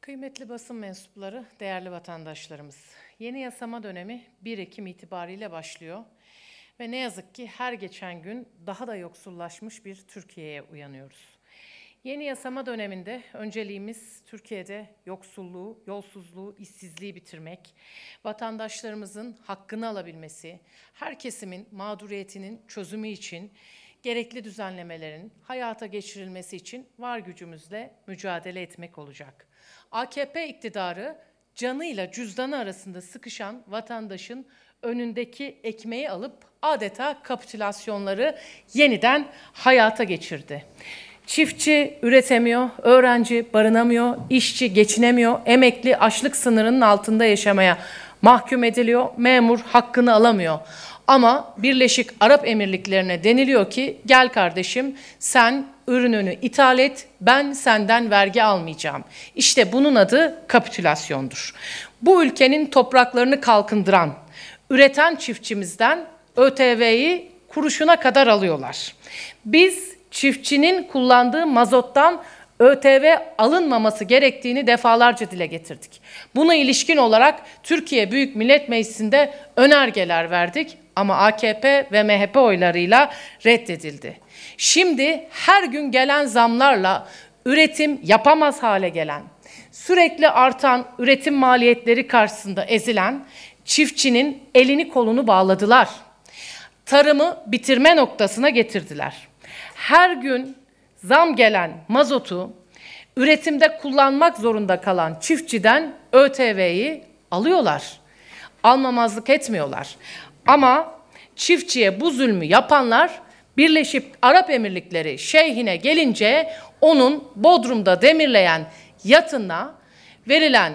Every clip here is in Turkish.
Kıymetli basın mensupları, değerli vatandaşlarımız. Yeni yasama dönemi 1 Ekim itibariyle başlıyor ve ne yazık ki her geçen gün daha da yoksullaşmış bir Türkiye'ye uyanıyoruz. Yeni yasama döneminde önceliğimiz Türkiye'de yoksulluğu, yolsuzluğu, işsizliği bitirmek, vatandaşlarımızın hakkını alabilmesi, her kesimin mağduriyetinin çözümü için gerekli düzenlemelerin hayata geçirilmesi için var gücümüzle mücadele etmek olacak. AKP iktidarı canıyla cüzdanı arasında sıkışan vatandaşın önündeki ekmeği alıp adeta kapitülasyonları yeniden hayata geçirdi. Çiftçi üretemiyor, öğrenci barınamıyor, işçi geçinemiyor, emekli açlık sınırının altında yaşamaya mahkum ediliyor, memur hakkını alamıyor. Ama Birleşik Arap Emirliklerine deniliyor ki gel kardeşim sen ürününü ithal et ben senden vergi almayacağım. İşte bunun adı kapitülasyondur. Bu ülkenin topraklarını kalkındıran, üreten çiftçimizden ÖTV'yi kuruşuna kadar alıyorlar. Biz çiftçinin kullandığı mazottan ÖTV alınmaması gerektiğini defalarca dile getirdik. Buna ilişkin olarak Türkiye Büyük Millet Meclisi'nde önergeler verdik ama AKP ve MHP oylarıyla reddedildi. Şimdi her gün gelen zamlarla üretim yapamaz hale gelen, sürekli artan üretim maliyetleri karşısında ezilen çiftçinin elini kolunu bağladılar. Tarımı bitirme noktasına getirdiler. Her gün zam gelen mazotu, üretimde kullanmak zorunda kalan çiftçiden ÖTV'yi alıyorlar. Almamazlık etmiyorlar. Ama çiftçiye bu zulmü yapanlar Birleşip Arap Emirlikleri şeyhine gelince onun Bodrum'da demirleyen yatına verilen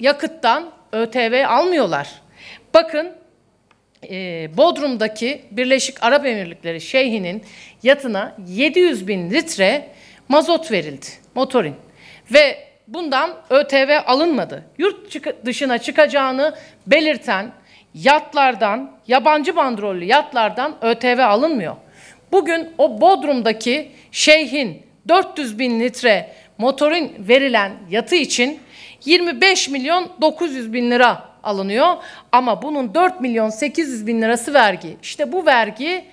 yakıttan ÖTV almıyorlar. Bakın e, Bodrum'daki Birleşik Arap Emirlikleri şeyhinin yatına 700 bin litre mazot verildi motorin ve bundan ÖTV alınmadı. Yurt dışına çıkacağını belirten yatlardan, yabancı bandrollü yatlardan ÖTV alınmıyor. Bugün o Bodrum'daki şeyhin 400 bin litre motorin verilen yatı için 25 milyon 900 bin lira alınıyor. Ama bunun 4 milyon 800 bin lirası vergi. İşte bu vergi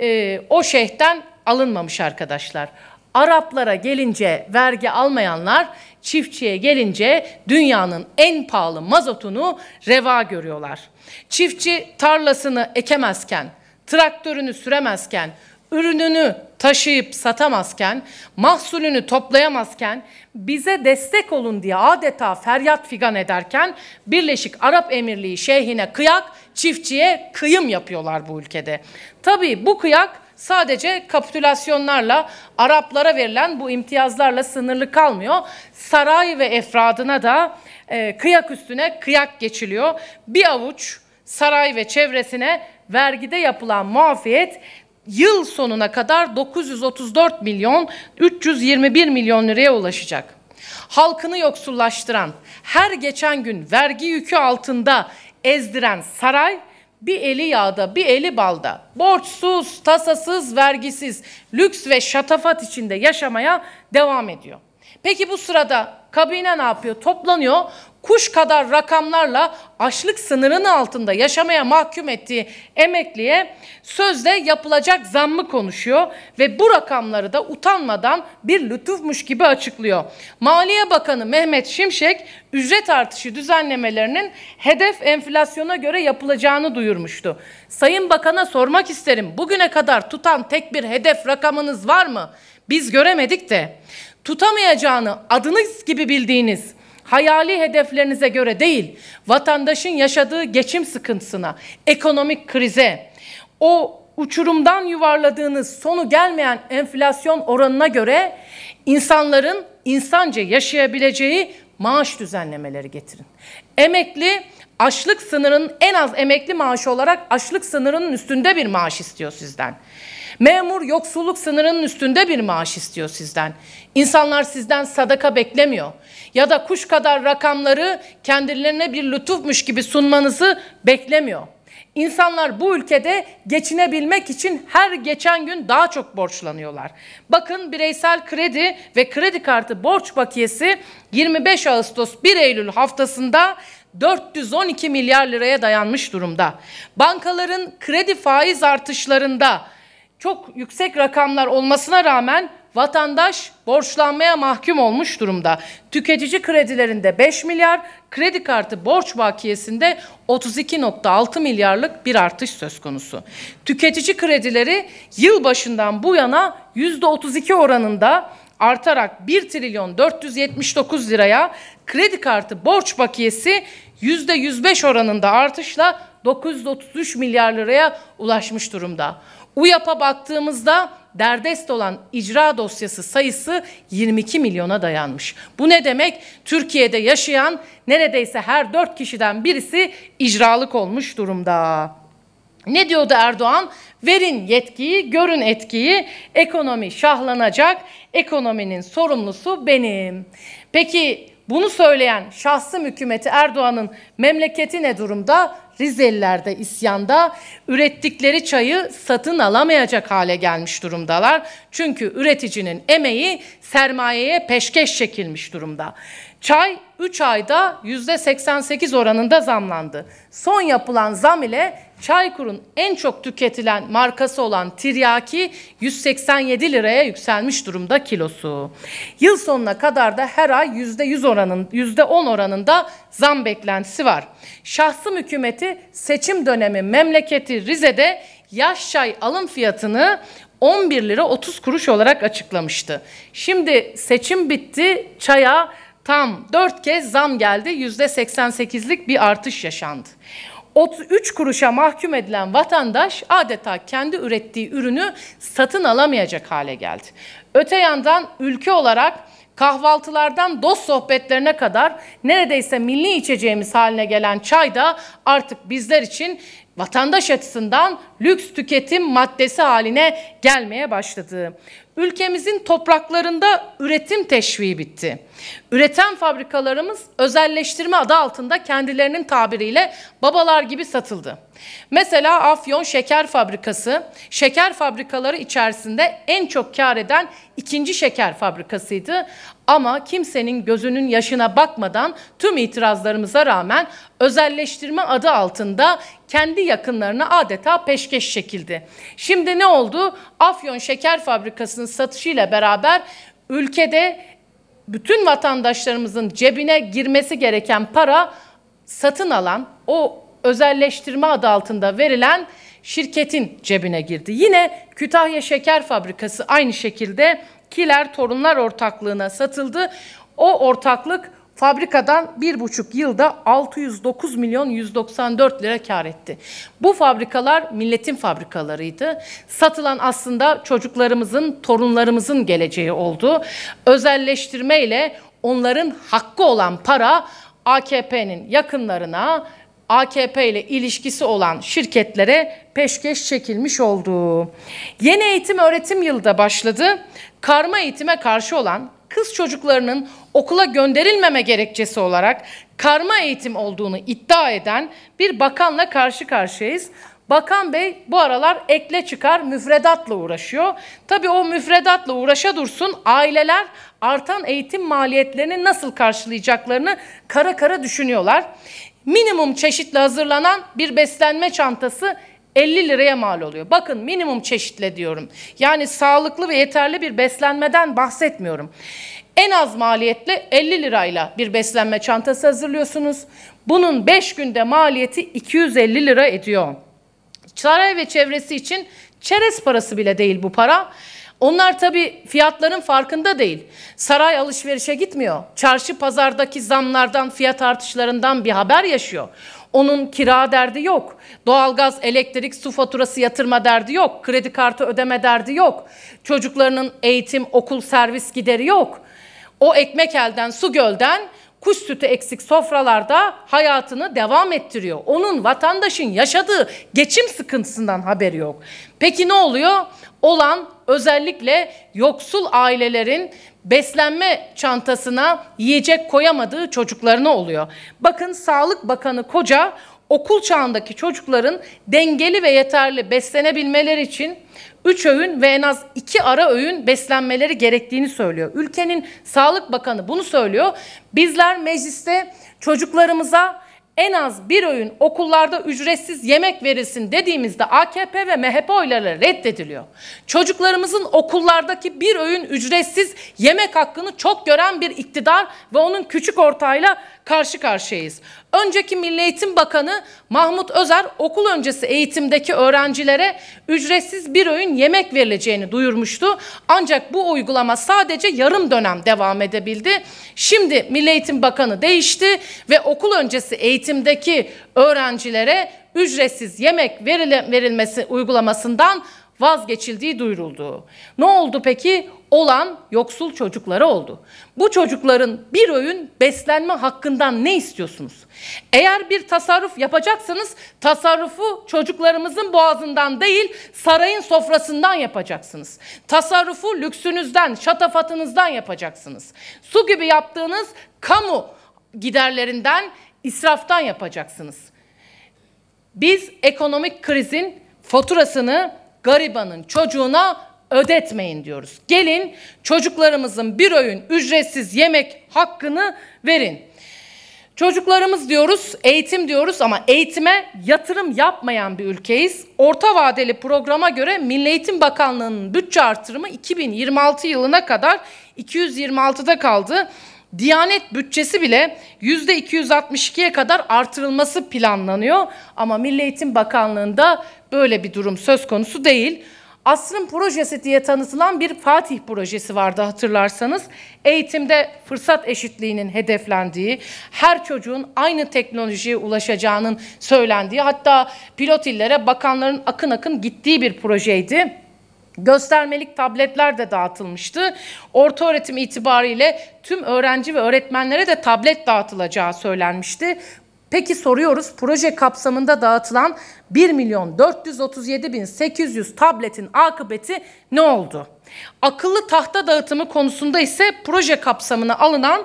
e, o şeyhten alınmamış arkadaşlar. Araplara gelince vergi almayanlar, çiftçiye gelince dünyanın en pahalı mazotunu reva görüyorlar. Çiftçi tarlasını ekemezken, traktörünü süremezken, ürününü taşıyıp satamazken, mahsulünü toplayamazken, bize destek olun diye adeta feryat figan ederken Birleşik Arap Emirliği şeyhine kıyak, çiftçiye kıyım yapıyorlar bu ülkede. Tabii bu kıyak sadece kapitülasyonlarla Araplara verilen bu imtiyazlarla sınırlı kalmıyor. Saray ve efradına da e, kıyak üstüne kıyak geçiliyor. Bir avuç saray ve çevresine vergide yapılan muafiyet yıl sonuna kadar 934 milyon 321 milyon liraya ulaşacak. Halkını yoksullaştıran, her geçen gün vergi yükü altında ezdiren saray bir eli yağda, bir eli balda, borçsuz, tasasız, vergisiz, lüks ve şatafat içinde yaşamaya devam ediyor. Peki bu sırada kabine ne yapıyor? Toplanıyor kuş kadar rakamlarla açlık sınırının altında yaşamaya mahkum ettiği emekliye sözde yapılacak zammı konuşuyor ve bu rakamları da utanmadan bir lütufmuş gibi açıklıyor. Maliye Bakanı Mehmet Şimşek ücret artışı düzenlemelerinin hedef enflasyona göre yapılacağını duyurmuştu. Sayın Bakan'a sormak isterim. Bugüne kadar tutan tek bir hedef rakamınız var mı? Biz göremedik de. Tutamayacağını adınız gibi bildiğiniz hayali hedeflerinize göre değil, vatandaşın yaşadığı geçim sıkıntısına, ekonomik krize, o uçurumdan yuvarladığınız sonu gelmeyen enflasyon oranına göre insanların insanca yaşayabileceği maaş düzenlemeleri getirin. Emekli açlık sınırının en az emekli maaşı olarak açlık sınırının üstünde bir maaş istiyor sizden. Memur yoksulluk sınırının üstünde bir maaş istiyor sizden. İnsanlar sizden sadaka beklemiyor. Ya da kuş kadar rakamları kendilerine bir lütufmuş gibi sunmanızı beklemiyor. İnsanlar bu ülkede geçinebilmek için her geçen gün daha çok borçlanıyorlar. Bakın bireysel kredi ve kredi kartı borç bakiyesi 25 Ağustos 1 Eylül haftasında 412 milyar liraya dayanmış durumda. Bankaların kredi faiz artışlarında çok yüksek rakamlar olmasına rağmen vatandaş borçlanmaya mahkum olmuş durumda. Tüketici kredilerinde 5 milyar, kredi kartı borç bakiyesinde 32.6 milyarlık bir artış söz konusu. Tüketici kredileri yıl başından bu yana %32 oranında artarak 1 trilyon 479 liraya kredi kartı borç bakiyesi %105 oranında artışla 933 milyar liraya ulaşmış durumda. UYAP'a baktığımızda derdest olan icra dosyası sayısı 22 milyona dayanmış. Bu ne demek? Türkiye'de yaşayan neredeyse her dört kişiden birisi icralık olmuş durumda. Ne diyordu Erdoğan? Verin yetkiyi, görün etkiyi. Ekonomi şahlanacak. Ekonominin sorumlusu benim. Peki bunu söyleyen şahsım hükümeti Erdoğan'ın memleketi ne durumda? Rizeliler de isyanda ürettikleri çayı satın alamayacak hale gelmiş durumdalar. Çünkü üreticinin emeği sermayeye peşkeş çekilmiş durumda. Çay 3 ayda %88 oranında zamlandı. Son yapılan zam ile Çaykur'un en çok tüketilen markası olan tiryaki 187 liraya yükselmiş durumda kilosu. Yıl sonuna kadar da her ay %100 oranın, %10 oranında zam beklentisi var. Şahsım hükümeti seçim dönemi memleketi Rize'de yaş çay alım fiyatını 11 lira 30 kuruş olarak açıklamıştı. Şimdi seçim bitti çaya tam 4 kez zam geldi %88'lik bir artış yaşandı. 33 kuruşa mahkum edilen vatandaş adeta kendi ürettiği ürünü satın alamayacak hale geldi. Öte yandan ülke olarak kahvaltılardan dost sohbetlerine kadar neredeyse milli içeceğimiz haline gelen çay da artık bizler için vatandaş açısından lüks tüketim maddesi haline gelmeye başladı. Ülkemizin topraklarında üretim teşviği bitti. Üreten fabrikalarımız özelleştirme adı altında kendilerinin tabiriyle babalar gibi satıldı. Mesela Afyon Şeker Fabrikası, şeker fabrikaları içerisinde en çok kar eden ikinci şeker fabrikasıydı. Ama kimsenin gözünün yaşına bakmadan tüm itirazlarımıza rağmen özelleştirme adı altında kendi yakınlarına adeta peşkeş çekildi. Şimdi ne oldu? Afyon Şeker Fabrikası'nın satışıyla beraber ülkede bütün vatandaşlarımızın cebine girmesi gereken para satın alan o özelleştirme adı altında verilen şirketin cebine girdi. Yine Kütahya Şeker Fabrikası aynı şekilde Kiler Torunlar Ortaklığı'na satıldı. O ortaklık fabrikadan bir buçuk yılda 609 milyon 194 lira kar etti. Bu fabrikalar milletin fabrikalarıydı. Satılan aslında çocuklarımızın, torunlarımızın geleceği oldu. Özelleştirmeyle onların hakkı olan para AKP'nin yakınlarına, AKP ile ilişkisi olan şirketlere peşkeş çekilmiş oldu. Yeni eğitim öğretim yılda başladı. Karma eğitime karşı olan kız çocuklarının okula gönderilmeme gerekçesi olarak karma eğitim olduğunu iddia eden bir bakanla karşı karşıyayız. Bakan Bey bu aralar ekle çıkar müfredatla uğraşıyor. Tabii o müfredatla uğraşa dursun aileler artan eğitim maliyetlerini nasıl karşılayacaklarını kara kara düşünüyorlar minimum çeşitle hazırlanan bir beslenme çantası 50 liraya mal oluyor. Bakın minimum çeşitle diyorum. Yani sağlıklı ve yeterli bir beslenmeden bahsetmiyorum. En az maliyetle 50 lirayla bir beslenme çantası hazırlıyorsunuz. Bunun 5 günde maliyeti 250 lira ediyor. Saray ve çevresi için çerez parası bile değil bu para. Onlar tabii fiyatların farkında değil. Saray alışverişe gitmiyor. Çarşı pazardaki zamlardan, fiyat artışlarından bir haber yaşıyor. Onun kira derdi yok. Doğalgaz, elektrik, su faturası yatırma derdi yok. Kredi kartı ödeme derdi yok. Çocuklarının eğitim, okul, servis gideri yok. O ekmek elden, su gölden kuş sütü eksik sofralarda hayatını devam ettiriyor. Onun vatandaşın yaşadığı geçim sıkıntısından haberi yok. Peki ne oluyor? Olan özellikle yoksul ailelerin beslenme çantasına yiyecek koyamadığı çocuklarına oluyor. Bakın Sağlık Bakanı Koca okul çağındaki çocukların dengeli ve yeterli beslenebilmeleri için 3 öğün ve en az 2 ara öğün beslenmeleri gerektiğini söylüyor. Ülkenin Sağlık Bakanı bunu söylüyor. Bizler mecliste çocuklarımıza en az bir öğün okullarda ücretsiz yemek verilsin dediğimizde AKP ve MHP oyları reddediliyor. Çocuklarımızın okullardaki bir öğün ücretsiz yemek hakkını çok gören bir iktidar ve onun küçük ortağıyla karşı karşıyayız. Önceki Milli Eğitim Bakanı Mahmut Özer okul öncesi eğitimdeki öğrencilere ücretsiz bir öğün yemek verileceğini duyurmuştu. Ancak bu uygulama sadece yarım dönem devam edebildi. Şimdi Milli Eğitim Bakanı değişti ve okul öncesi eğitimdeki öğrencilere ücretsiz yemek verile, verilmesi uygulamasından vazgeçildiği duyuruldu. Ne oldu peki? Olan yoksul çocukları oldu. Bu çocukların bir öğün beslenme hakkından ne istiyorsunuz? Eğer bir tasarruf yapacaksanız tasarrufu çocuklarımızın boğazından değil sarayın sofrasından yapacaksınız. Tasarrufu lüksünüzden, şatafatınızdan yapacaksınız. Su gibi yaptığınız kamu giderlerinden, israftan yapacaksınız. Biz ekonomik krizin faturasını garibanın çocuğuna ödetmeyin diyoruz. Gelin çocuklarımızın bir öğün ücretsiz yemek hakkını verin. Çocuklarımız diyoruz, eğitim diyoruz ama eğitime yatırım yapmayan bir ülkeyiz. Orta vadeli programa göre Milli Eğitim Bakanlığı'nın bütçe artırımı 2026 yılına kadar 226'da kaldı. Diyanet bütçesi bile %262'ye kadar artırılması planlanıyor ama Milli Eğitim Bakanlığı'nda böyle bir durum söz konusu değil. Asrın projesi diye tanıtılan bir Fatih projesi vardı hatırlarsanız. Eğitimde fırsat eşitliğinin hedeflendiği, her çocuğun aynı teknolojiye ulaşacağının söylendiği, hatta pilot illere bakanların akın akın gittiği bir projeydi. Göstermelik tabletler de dağıtılmıştı. Orta öğretim itibariyle tüm öğrenci ve öğretmenlere de tablet dağıtılacağı söylenmişti. Peki soruyoruz proje kapsamında dağıtılan 1 milyon 437 bin 800 tabletin akıbeti ne oldu? Akıllı tahta dağıtımı konusunda ise proje kapsamına alınan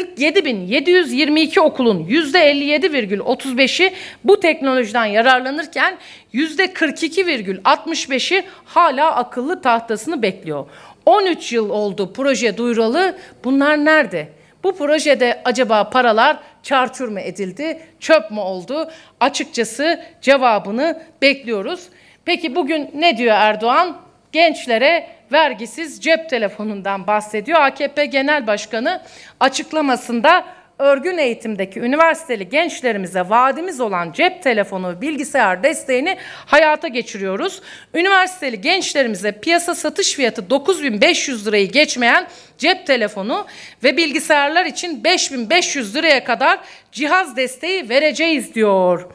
47.722 okulun %57,35'i bu teknolojiden yararlanırken %42,65'i hala akıllı tahtasını bekliyor. 13 yıl oldu proje duyuralı. Bunlar nerede? Bu projede acaba paralar çarçur mu edildi, çöp mü oldu? Açıkçası cevabını bekliyoruz. Peki bugün ne diyor Erdoğan? gençlere vergisiz cep telefonundan bahsediyor. AKP Genel Başkanı açıklamasında örgün eğitimdeki üniversiteli gençlerimize vaadimiz olan cep telefonu, bilgisayar desteğini hayata geçiriyoruz. Üniversiteli gençlerimize piyasa satış fiyatı 9500 lirayı geçmeyen cep telefonu ve bilgisayarlar için 5500 liraya kadar cihaz desteği vereceğiz diyor.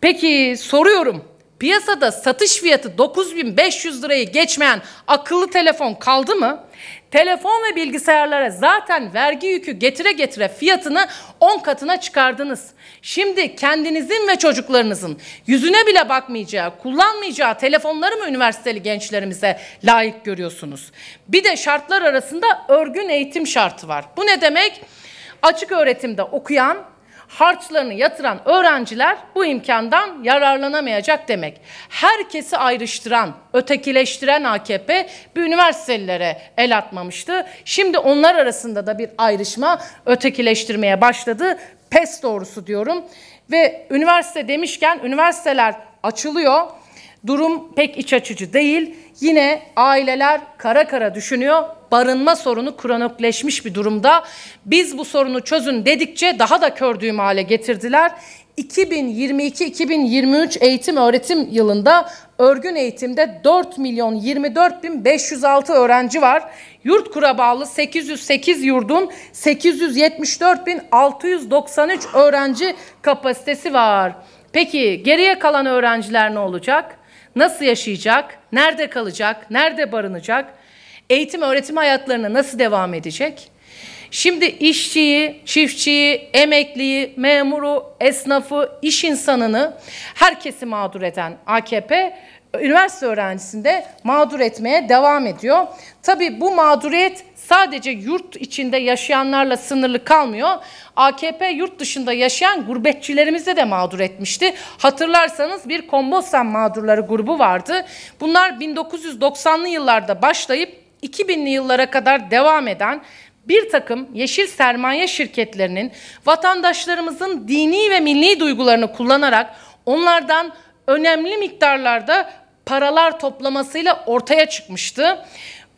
Peki soruyorum Piyasada satış fiyatı 9500 lirayı geçmeyen akıllı telefon kaldı mı? Telefon ve bilgisayarlara zaten vergi yükü getire getire fiyatını 10 katına çıkardınız. Şimdi kendinizin ve çocuklarınızın yüzüne bile bakmayacağı, kullanmayacağı telefonları mı üniversiteli gençlerimize layık görüyorsunuz? Bir de şartlar arasında örgün eğitim şartı var. Bu ne demek? Açık öğretimde okuyan harçlarını yatıran öğrenciler bu imkandan yararlanamayacak demek. Herkesi ayrıştıran, ötekileştiren AKP bir üniversitelilere el atmamıştı. Şimdi onlar arasında da bir ayrışma ötekileştirmeye başladı. Pes doğrusu diyorum. Ve üniversite demişken üniversiteler açılıyor. Durum pek iç açıcı değil. Yine aileler kara kara düşünüyor. Barınma sorunu kronikleşmiş bir durumda. Biz bu sorunu çözün dedikçe daha da kördüğüm hale getirdiler. 2022-2023 eğitim öğretim yılında örgün eğitimde 4 milyon 24 bin 506 öğrenci var. Yurt kura bağlı 808 yurdun 874 bin 693 öğrenci kapasitesi var. Peki geriye kalan öğrenciler ne olacak? nasıl yaşayacak, nerede kalacak, nerede barınacak, eğitim öğretim hayatlarına nasıl devam edecek? Şimdi işçiyi, çiftçiyi, emekliyi, memuru, esnafı, iş insanını herkesi mağdur eden AKP üniversite öğrencisinde mağdur etmeye devam ediyor. Tabii bu mağduriyet sadece yurt içinde yaşayanlarla sınırlı kalmıyor. AKP yurt dışında yaşayan gurbetçilerimizi de mağdur etmişti. Hatırlarsanız bir Kombosan mağdurları grubu vardı. Bunlar 1990'lı yıllarda başlayıp 2000'li yıllara kadar devam eden bir takım yeşil sermaye şirketlerinin vatandaşlarımızın dini ve milli duygularını kullanarak onlardan önemli miktarlarda paralar toplamasıyla ortaya çıkmıştı.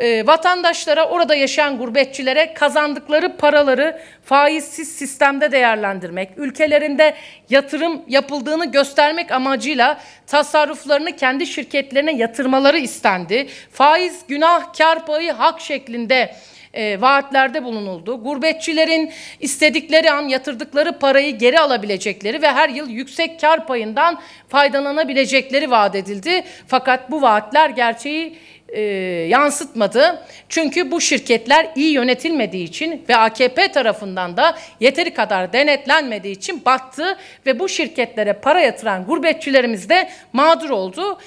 Ee, vatandaşlara, orada yaşayan gurbetçilere kazandıkları paraları faizsiz sistemde değerlendirmek, ülkelerinde yatırım yapıldığını göstermek amacıyla tasarruflarını kendi şirketlerine yatırmaları istendi. Faiz, günah, kar payı, hak şeklinde e, vaatlerde bulunuldu. Gurbetçilerin istedikleri an yatırdıkları parayı geri alabilecekleri ve her yıl yüksek kar payından faydalanabilecekleri vaat edildi. Fakat bu vaatler gerçeği e, yansıtmadı. Çünkü bu şirketler iyi yönetilmediği için ve AKP tarafından da yeteri kadar denetlenmediği için battı ve bu şirketlere para yatıran gurbetçilerimiz de mağdur oldu.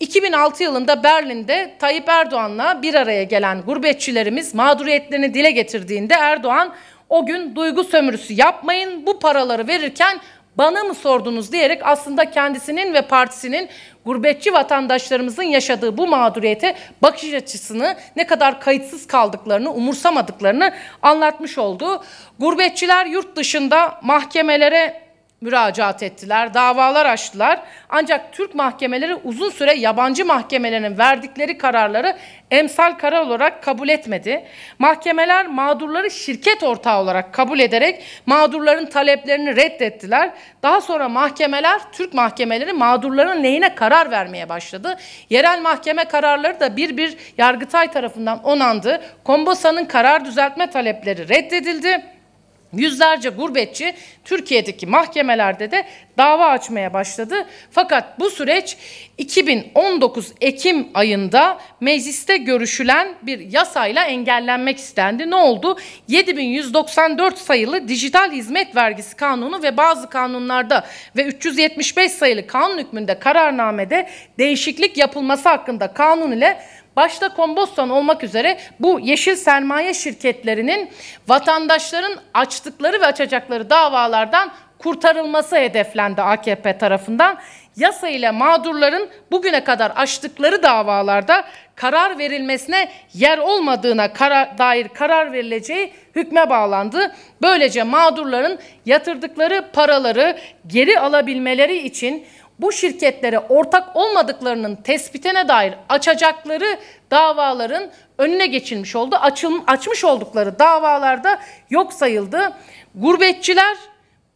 2006 yılında Berlin'de Tayyip Erdoğan'la bir araya gelen gurbetçilerimiz mağduriyetlerini dile getirdiğinde Erdoğan o gün duygu sömürüsü yapmayın bu paraları verirken bana mı sordunuz diyerek aslında kendisinin ve partisinin gurbetçi vatandaşlarımızın yaşadığı bu mağduriyete bakış açısını ne kadar kayıtsız kaldıklarını, umursamadıklarını anlatmış oldu. Gurbetçiler yurt dışında mahkemelere müracaat ettiler, davalar açtılar. Ancak Türk mahkemeleri uzun süre yabancı mahkemelerin verdikleri kararları emsal karar olarak kabul etmedi. Mahkemeler mağdurları şirket ortağı olarak kabul ederek mağdurların taleplerini reddettiler. Daha sonra mahkemeler, Türk mahkemeleri mağdurların neyine karar vermeye başladı. Yerel mahkeme kararları da bir bir Yargıtay tarafından onandı. Kombosa'nın karar düzeltme talepleri reddedildi. Yüzlerce gurbetçi Türkiye'deki mahkemelerde de dava açmaya başladı. Fakat bu süreç 2019 Ekim ayında mecliste görüşülen bir yasayla engellenmek istendi. Ne oldu? 7194 sayılı Dijital Hizmet Vergisi Kanunu ve bazı kanunlarda ve 375 sayılı kanun hükmünde kararnamede değişiklik yapılması hakkında kanun ile başta Komboston olmak üzere bu yeşil sermaye şirketlerinin vatandaşların açtıkları ve açacakları davalardan kurtarılması hedeflendi AKP tarafından. Yasa ile mağdurların bugüne kadar açtıkları davalarda karar verilmesine yer olmadığına karar, dair karar verileceği hükme bağlandı. Böylece mağdurların yatırdıkları paraları geri alabilmeleri için bu şirketlere ortak olmadıklarının tespitine dair açacakları davaların önüne geçilmiş oldu. Açıl, açmış oldukları davalarda yok sayıldı. Gurbetçiler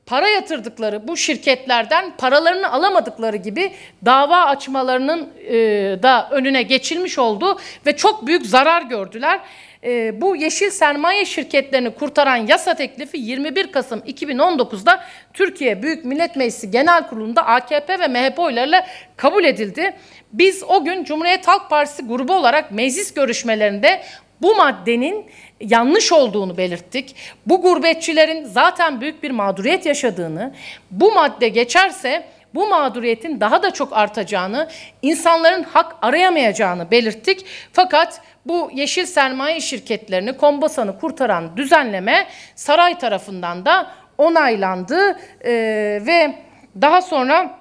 para yatırdıkları bu şirketlerden paralarını alamadıkları gibi dava açmalarının e, da önüne geçilmiş oldu ve çok büyük zarar gördüler e, bu yeşil sermaye şirketlerini kurtaran yasa teklifi 21 Kasım 2019'da Türkiye Büyük Millet Meclisi Genel Kurulu'nda AKP ve MHP oylarıyla kabul edildi. Biz o gün Cumhuriyet Halk Partisi grubu olarak meclis görüşmelerinde bu maddenin yanlış olduğunu belirttik. Bu gurbetçilerin zaten büyük bir mağduriyet yaşadığını, bu madde geçerse bu mağduriyetin daha da çok artacağını, insanların hak arayamayacağını belirttik. Fakat bu yeşil sermaye şirketlerini, kombasanı kurtaran düzenleme saray tarafından da onaylandı ee, ve daha sonra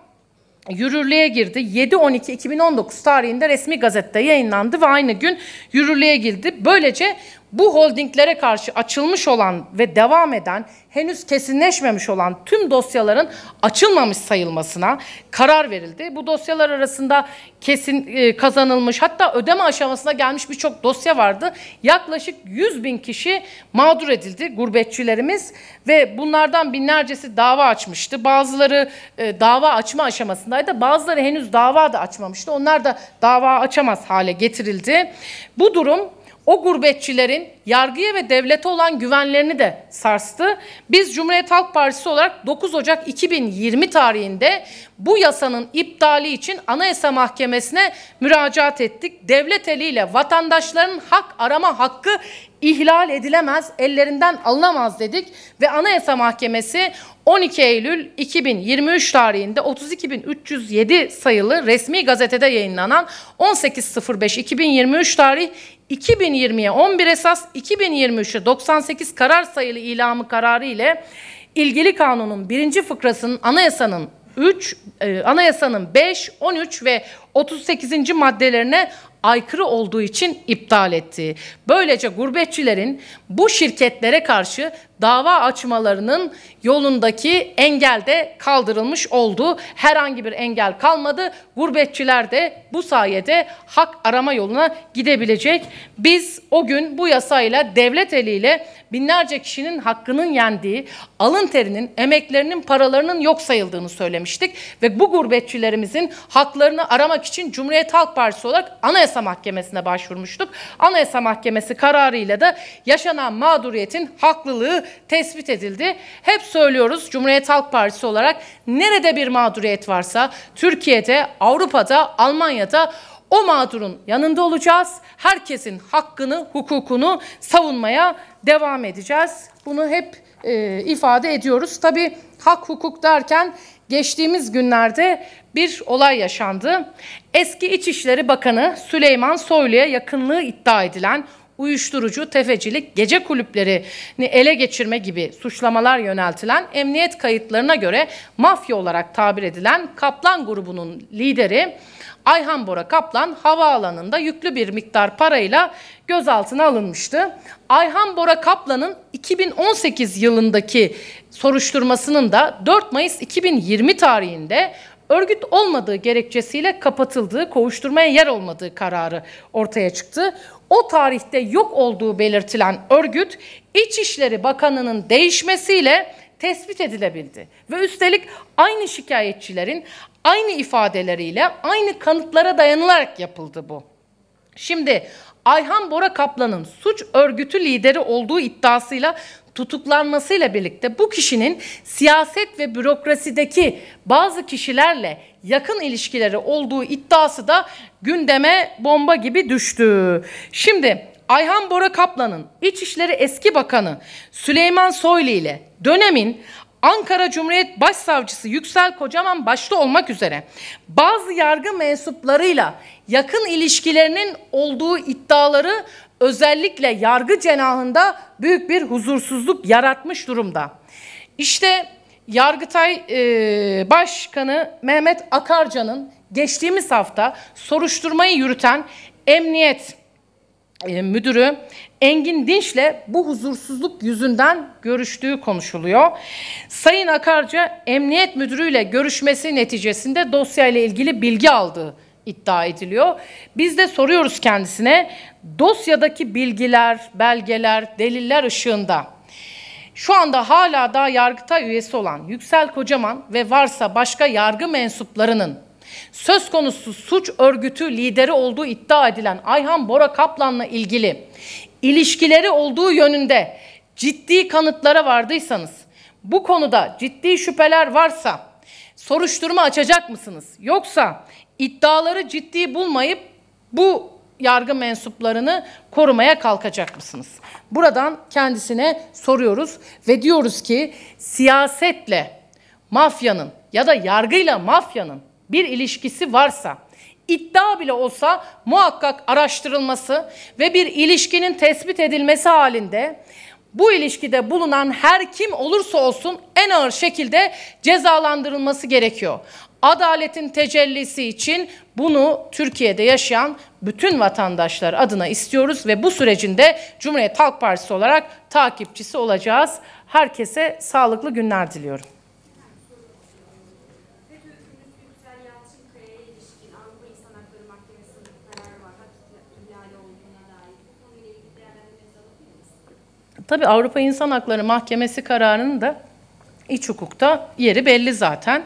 yürürlüğe girdi. 7-12-2019 tarihinde resmi gazette yayınlandı ve aynı gün yürürlüğe girdi. Böylece bu holdinglere karşı açılmış olan ve devam eden henüz kesinleşmemiş olan tüm dosyaların açılmamış sayılmasına karar verildi. Bu dosyalar arasında kesin e, kazanılmış hatta ödeme aşamasına gelmiş birçok dosya vardı. Yaklaşık 100 bin kişi mağdur edildi gurbetçilerimiz ve bunlardan binlercesi dava açmıştı. Bazıları e, dava açma aşamasındaydı. Bazıları henüz dava da açmamıştı. Onlar da dava açamaz hale getirildi. Bu durum o gurbetçilerin yargıya ve devlete olan güvenlerini de sarstı. Biz Cumhuriyet Halk Partisi olarak 9 Ocak 2020 tarihinde bu yasanın iptali için Anayasa Mahkemesi'ne müracaat ettik. Devlet eliyle vatandaşların hak arama hakkı ihlal edilemez, ellerinden alınamaz dedik ve Anayasa Mahkemesi 12 Eylül 2023 tarihinde 32.307 sayılı resmi gazetede yayınlanan 18.05.2023 tarih 2020'ye 11 esas 2023'e 98 karar sayılı ilamı kararı ile ilgili kanunun birinci fıkrasının anayasanın 3, e, anayasanın 5, 13 ve 38. maddelerine aykırı olduğu için iptal etti. Böylece gurbetçilerin bu şirketlere karşı dava açmalarının yolundaki engel de kaldırılmış oldu. Herhangi bir engel kalmadı. Gurbetçiler de bu sayede hak arama yoluna gidebilecek. Biz o gün bu yasayla devlet eliyle binlerce kişinin hakkının yendiği, alın terinin, emeklerinin, paralarının yok sayıldığını söylemiştik ve bu gurbetçilerimizin haklarını aramak için Cumhuriyet Halk Partisi olarak anayasa Anayasa Mahkemesi'ne başvurmuştuk. Anayasa Mahkemesi kararıyla da yaşanan mağduriyetin haklılığı tespit edildi. Hep söylüyoruz Cumhuriyet Halk Partisi olarak nerede bir mağduriyet varsa Türkiye'de, Avrupa'da, Almanya'da o mağdurun yanında olacağız. Herkesin hakkını, hukukunu savunmaya devam edeceğiz. Bunu hep e, ifade ediyoruz. Tabii hak hukuk derken geçtiğimiz günlerde bir olay yaşandı. Eski İçişleri Bakanı Süleyman Soylu'ya yakınlığı iddia edilen uyuşturucu, tefecilik, gece kulüplerini ele geçirme gibi suçlamalar yöneltilen emniyet kayıtlarına göre mafya olarak tabir edilen Kaplan grubunun lideri Ayhan Bora Kaplan havaalanında yüklü bir miktar parayla gözaltına alınmıştı. Ayhan Bora Kaplan'ın 2018 yılındaki soruşturmasının da 4 Mayıs 2020 tarihinde örgüt olmadığı gerekçesiyle kapatıldığı, kovuşturmaya yer olmadığı kararı ortaya çıktı. O tarihte yok olduğu belirtilen örgüt İçişleri Bakanı'nın değişmesiyle tespit edilebildi. Ve üstelik aynı şikayetçilerin aynı ifadeleriyle, aynı kanıtlara dayanılarak yapıldı bu. Şimdi Ayhan Bora Kaplan'ın suç örgütü lideri olduğu iddiasıyla tutuklanmasıyla birlikte bu kişinin siyaset ve bürokrasideki bazı kişilerle yakın ilişkileri olduğu iddiası da gündeme bomba gibi düştü. Şimdi Ayhan Bora Kaplan'ın İçişleri Eski Bakanı Süleyman Soylu ile dönemin Ankara Cumhuriyet Başsavcısı Yüksel Kocaman başta olmak üzere bazı yargı mensuplarıyla yakın ilişkilerinin olduğu iddiaları özellikle yargı cenahında büyük bir huzursuzluk yaratmış durumda. İşte Yargıtay e, Başkanı Mehmet Akarcan'ın geçtiğimiz hafta soruşturmayı yürüten Emniyet e, Müdürü Engin Dinç'le bu huzursuzluk yüzünden görüştüğü konuşuluyor. Sayın Akarca, emniyet müdürüyle görüşmesi neticesinde dosyayla ilgili bilgi aldığı iddia ediliyor. Biz de soruyoruz kendisine dosyadaki bilgiler, belgeler, deliller ışığında şu anda hala daha Yargıtay üyesi olan Yüksel Kocaman ve varsa başka yargı mensuplarının söz konusu suç örgütü lideri olduğu iddia edilen Ayhan Bora Kaplan'la ilgili ilişkileri olduğu yönünde ciddi kanıtlara vardıysanız, bu konuda ciddi şüpheler varsa soruşturma açacak mısınız? Yoksa iddiaları ciddi bulmayıp bu yargı mensuplarını korumaya kalkacak mısınız? Buradan kendisine soruyoruz ve diyoruz ki siyasetle mafyanın ya da yargıyla mafyanın bir ilişkisi varsa iddia bile olsa muhakkak araştırılması ve bir ilişkinin tespit edilmesi halinde bu ilişkide bulunan her kim olursa olsun en ağır şekilde cezalandırılması gerekiyor. Adaletin tecellisi için bunu Türkiye'de yaşayan bütün vatandaşlar adına istiyoruz ve bu sürecinde Cumhuriyet Halk Partisi olarak takipçisi olacağız. Herkese sağlıklı günler diliyorum. Tabii Avrupa İnsan Hakları Mahkemesi kararının da iç hukukta yeri belli zaten.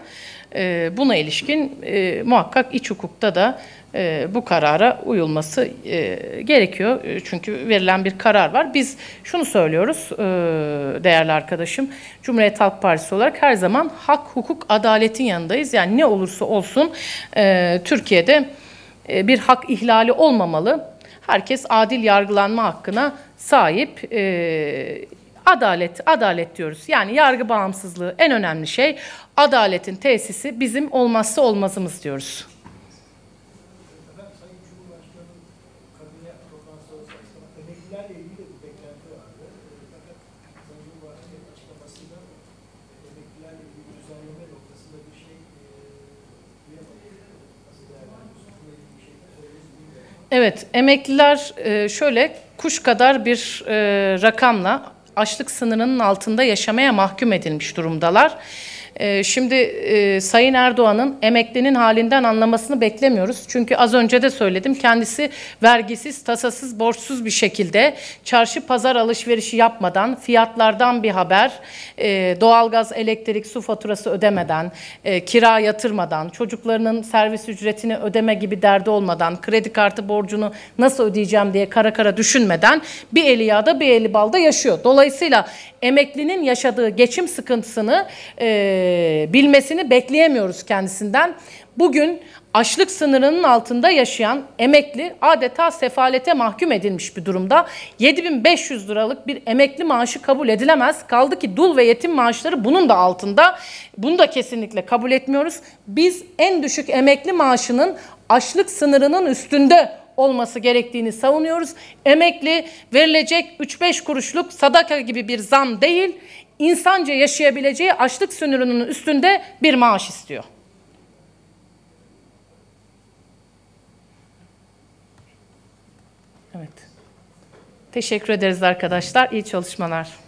E, buna ilişkin e, muhakkak iç hukukta da e, bu karara uyulması e, gerekiyor. E, çünkü verilen bir karar var. Biz şunu söylüyoruz e, değerli arkadaşım. Cumhuriyet Halk Partisi olarak her zaman hak, hukuk, adaletin yanındayız. Yani ne olursa olsun e, Türkiye'de e, bir hak ihlali olmamalı herkes adil yargılanma hakkına sahip. E, Adalet, adalet diyoruz. Yani yargı bağımsızlığı en önemli şey. Adaletin tesisi bizim olmazsa olmazımız diyoruz. Evet, emekliler e, şöyle kuş kadar bir e, rakamla açlık sınırının altında yaşamaya mahkum edilmiş durumdalar. Ee, şimdi e, Sayın Erdoğan'ın emeklinin halinden anlamasını beklemiyoruz. Çünkü az önce de söyledim kendisi vergisiz, tasasız, borçsuz bir şekilde çarşı pazar alışverişi yapmadan, fiyatlardan bir haber, e, doğalgaz, elektrik, su faturası ödemeden, e, kira yatırmadan, çocuklarının servis ücretini ödeme gibi derdi olmadan, kredi kartı borcunu nasıl ödeyeceğim diye kara kara düşünmeden bir eli yağda bir eli balda yaşıyor. Dolayısıyla emeklinin yaşadığı geçim sıkıntısını e, bilmesini bekleyemiyoruz kendisinden. Bugün açlık sınırının altında yaşayan emekli adeta sefalete mahkum edilmiş bir durumda. 7500 liralık bir emekli maaşı kabul edilemez. Kaldı ki dul ve yetim maaşları bunun da altında. Bunu da kesinlikle kabul etmiyoruz. Biz en düşük emekli maaşının açlık sınırının üstünde olması gerektiğini savunuyoruz. Emekli verilecek 3-5 kuruşluk sadaka gibi bir zam değil, insanca yaşayabileceği açlık sınırının üstünde bir maaş istiyor. Evet. Teşekkür ederiz arkadaşlar. İyi çalışmalar.